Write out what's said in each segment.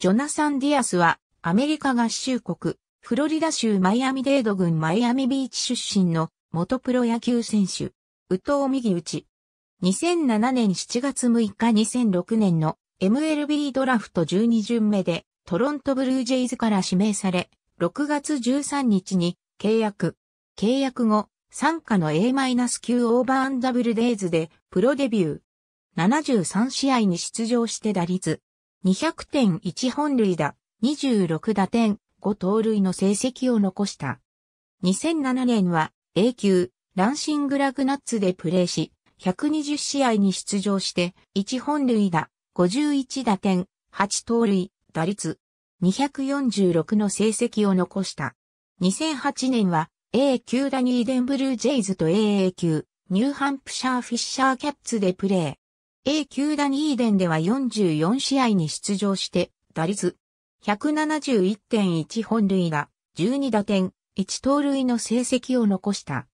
ジョナサン・ディアスは、アメリカ合衆国、フロリダ州マイアミデード郡マイアミビーチ出身の元プロ野球選手、宇藤右打ち。2007年7月6日2006年の MLB ドラフト12巡目でトロントブルージェイズから指名され、6月13日に契約。契約後、参加の A-9 オーバーダブルデイズでプロデビュー。73試合に出場して打率200.1本塁打、26打点、5盗塁の成績を残した。2007年は A 級、ランシングラグナッツでプレーし、120試合に出場して、1本塁打、51打点、8盗塁、打率、246の成績を残した。2008年は A 級ダニーデンブルージェイズと AA 級、ニューハンプシャーフィッシャーキャッツでプレー。A 球団イーデンでは44試合に出場して、打率171.1本塁打、12打点、1盗塁の成績を残した。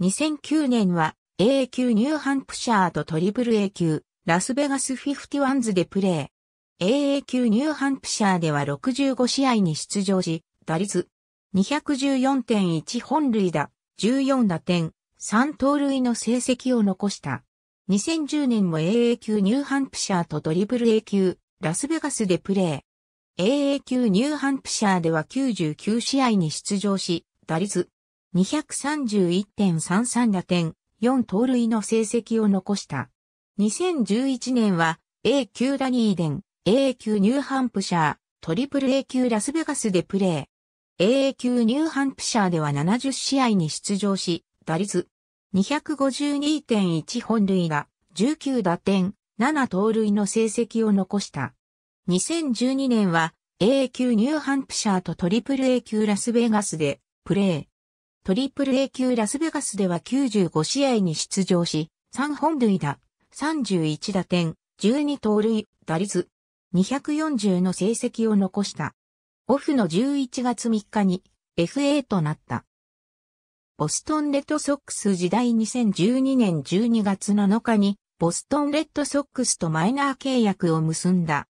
2009年は A 級ニューハンプシャーとトリプル A 級ラスベガスフィフティワンズでプレー。AA 級ニューハンプシャーでは65試合に出場し、打率214.1本塁打、14打点、3盗塁の成績を残した。2010年も AA 級ニューハンプシャーとトリプル A 級、ラスベガスでプレー。AA 級ニューハンプシャーでは99試合に出場し、打率231.33打点、4盗塁の成績を残した。2011年は A 級ダニーデン、AA 級ニューハンプシャー、トリプル A 級ラスベガスでプレー。AA 級ニューハンプシャーでは70試合に出場し、打率252.1本塁打、19打点、7盗塁の成績を残した。2012年は A 級ニューハンプシャーとトリプル A 級ラスベガスでプレー。トリプル A 級ラスベガスでは95試合に出場し、3本塁打、31打点、12盗塁、打率、240の成績を残した。オフの11月3日に FA となった。ボストンレッドソックス時代2012年12月7日に、ボストンレッドソックスとマイナー契約を結んだ。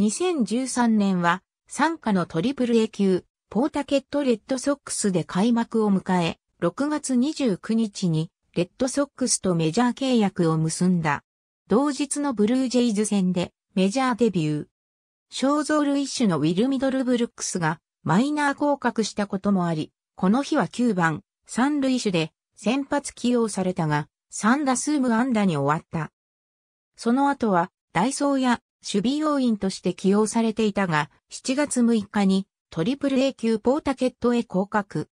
2013年は、参加のトリプル A 級、ポータケットレッドソックスで開幕を迎え、6月29日に、レッドソックスとメジャー契約を結んだ。同日のブルージェイズ戦で、メジャーデビュー。肖像類種のウィル・ミドルブルックスがマイナー降格したこともあり、この日は9番、三塁手で先発起用されたが、三打数無安打に終わった。その後は、ダイソーや守備要員として起用されていたが、7月6日にトリプル A 級ポータケットへ降格。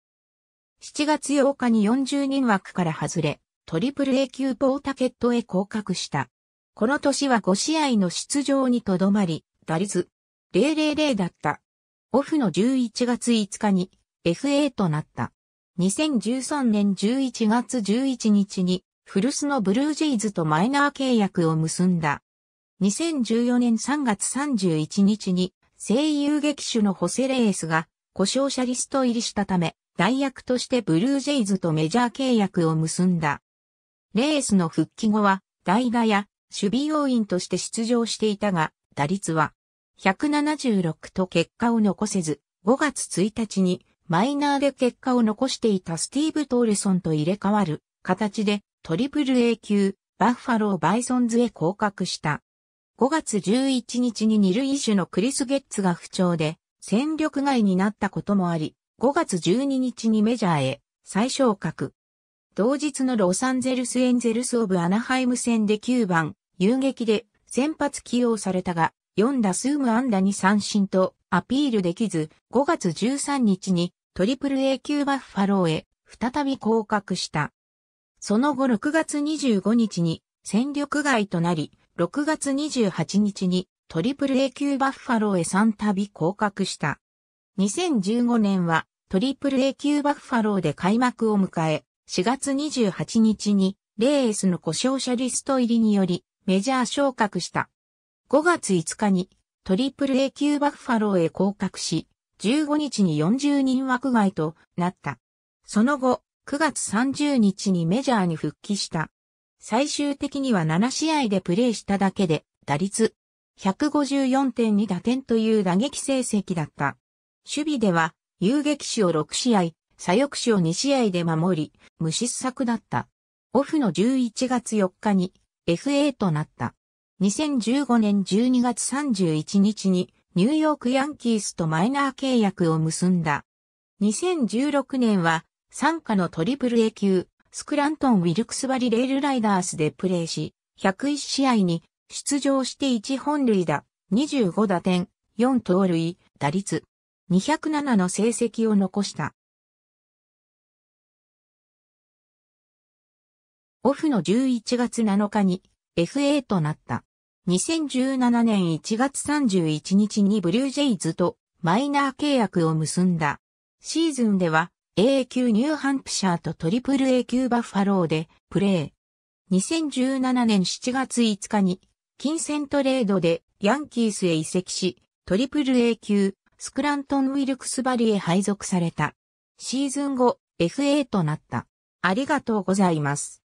7月8日に40人枠から外れ、トリプル A 級ポータケットへ降格した。この年は5試合の出場にとどまり、打率000だった。オフの11月5日に FA となった。2013年11月11日に古巣のブルージェイズとマイナー契約を結んだ。2014年3月31日に声優劇手のホセレースが故障者リスト入りしたため、代役としてブルージェイズとメジャー契約を結んだ。レースの復帰後は代打や守備要員として出場していたが、打率は176と結果を残せず、5月1日にマイナーで結果を残していたスティーブ・トーレソンと入れ替わる形でトリプル A 級バッファロー・バイソンズへ降格した。5月11日に二塁手のクリス・ゲッツが不調で戦力外になったこともあり、5月12日にメジャーへ再昇格。同日のロサンゼルス・エンゼルス・オブ・アナハイム戦で9番、遊撃で先発起用されたが、4打数無安打に三振とアピールできず、5月13日にトリプル A 級バッファローへ再び降格した。その後6月25日に戦力外となり、6月28日にトリプル A 級バッファローへ3度降格した。2015年はトリプル A 級バッファローで開幕を迎え、4月28日にレースの故障者リスト入りによりメジャー昇格した。5月5日にトリプル A 級バッファローへ降格し、15日に40人枠外となった。その後、9月30日にメジャーに復帰した。最終的には7試合でプレーしただけで、打率154.2打点という打撃成績だった。守備では、遊撃手を6試合、左翼手を2試合で守り、無失策だった。オフの11月4日に FA となった。2015年12月31日にニューヨークヤンキースとマイナー契約を結んだ。2016年は参加のトリプル A 級スクラントン・ウィルクスバリレールライダースでプレーし、101試合に出場して1本塁打、25打点、4盗塁、打率、207の成績を残した。オフの11月7日に FA となった。2017年1月31日にブルージェイズとマイナー契約を結んだ。シーズンでは A 級ニューハンプシャーとトリプル A 級バッファローでプレー。2017年7月5日に金銭トレードでヤンキースへ移籍し、トリプル A 級スクラントン・ウィルクスバリへ配属された。シーズン後 FA となった。ありがとうございます。